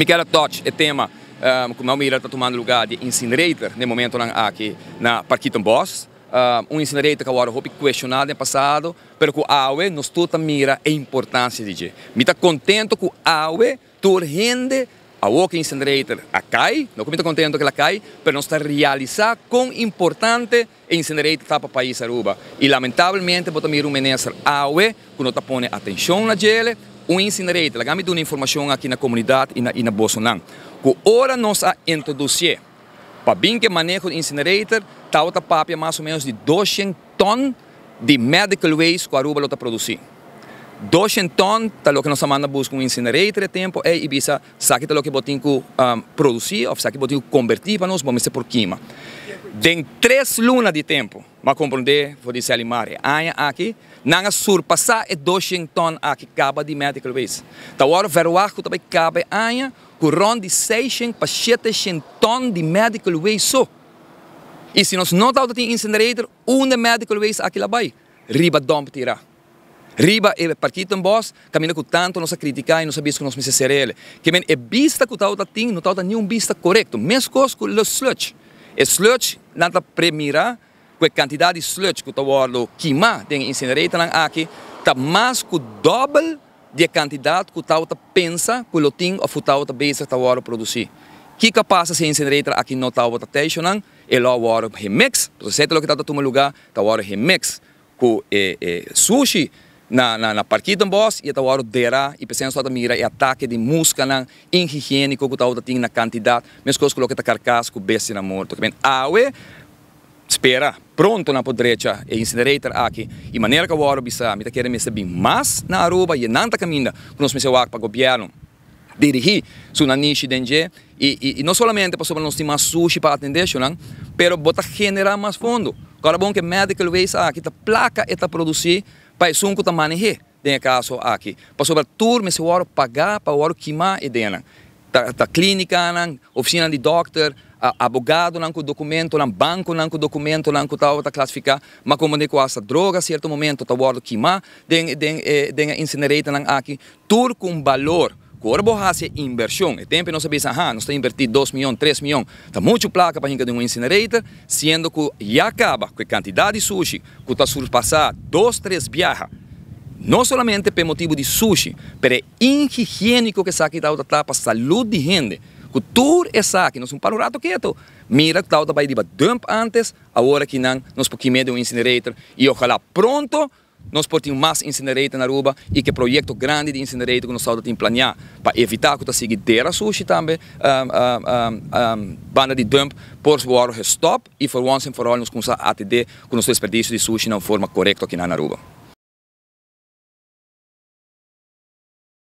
Michaela Dodge é tema um, não está tomando lugar de incinerator, no momento aqui na Parquiton Boss. Um, ah, um incinerator que agora foi questionado no é passado, mas que a AUE nos toda mira a importância de Me está contente que a AUE torrende a o Incinerator a CAI, não estou contente que ela cai, mas nós está realizar com importante é incinerator para o país Aruba. E lamentavelmente, vou também um ministro AUE que não está pondo atenção na dele, o incinerate, lá me deu uma informação aqui na comunidade e na, na Bolsonaro, que ora nós a introduzir para bem que manejo o incinerator, tal papia mais ou menos de 200 ton de medical waste que a Aruba está produzindo. 200 ton, tá que nós manda buscar um incinerator de tempo, e Ibiza, sabe tá lo que botinho ah, um, produzir, ou sabe que botinho convertir para nós, vamos ser por quima tem três lunas de tempo para compreender, vou dizer ali, Mari, aqui, não surpassar e Washington aqui, cabe de médico Luiz. Então, agora, arco também cabe anha, com de 600 para 700 ton de médico Luiz só. E se nós não temos incinerator, um médico Luiz aqui lá vai, riba dom tirar. Riba é partido em voz, caminha com tanto a criticar e não sabia com nós precisamos ele. Que men é vista que o tal tem, não tal nenhum vista correto. Mesmo com o sludge. O sludge nada premira com a quantidade de sludge que está o queima tem incinerator aqui, está mais que o double de quantidade que o tal tá pensa que o tem ou tá que o tal pensa que o produzir. O que que passa se incinerator aqui não está o é lá o remix, você sabe tá o que está tomando lugar, está o remix com eh, eh, sushi, na, na, na boss e ia tawaro tá dera, e pesen só da mira, e é ataque de musca na né? inhigiênico, que tawaro ting na quantidade, mas coisas coloca ta tá carcasco, besi na morto. também awe, espera, pronto na podrecha, e incinerator aqui, e maneira que eu bisa, me ta tá querem me saber mais na Aruba, e nanta caminha que nós me seu para governo, dirigir su nanishi denje e, e, e não somente para sobre nós ter mais sushi para atender não, mas né? bota generar mais fundo. Agora bom que médico waste ah, aqui ah, tá placa está produzir Pai, sunku tamani he, tem caso aqui. para sobre tur, mas o pagar para o queimar e dena. Da, tá, da tá clínica, nan, oficina de doctor, a, abogado, nan, com documento, nan, banco, nan, com documento, nan, com tal, tá classificar, mas como nem com essa droga, certo momento, tá o queimar, den, den, eh, den incinerate, nan, aqui. Tur com valor, Agora você faz inversão. E tempo se pensa, ah, nós temos invertido 2 milhões, 3 milhões. Está muito placa para a gente de um incinerator, sendo que já acaba com a quantidade de sushi que está surpassar 2, 3 viagens. Não somente pelo motivo de sushi, mas é inhigiênico que saque da outra tapa, saúde de gente. Que tudo é saque, nós um parato quieto. Mira que tal vai de dump antes, agora que não, nós pouquinho medo de um incinerator. E ojalá pronto nós podemos mais incinerator na Aruba e que projeto grande de incinerator que nós estamos planear para evitar que a seguidera surge também um, um, um, banda de dump por favor stop e for once and for all nos começar a atender com o nosso desperdício de sushi de forma correta aqui na Aruba.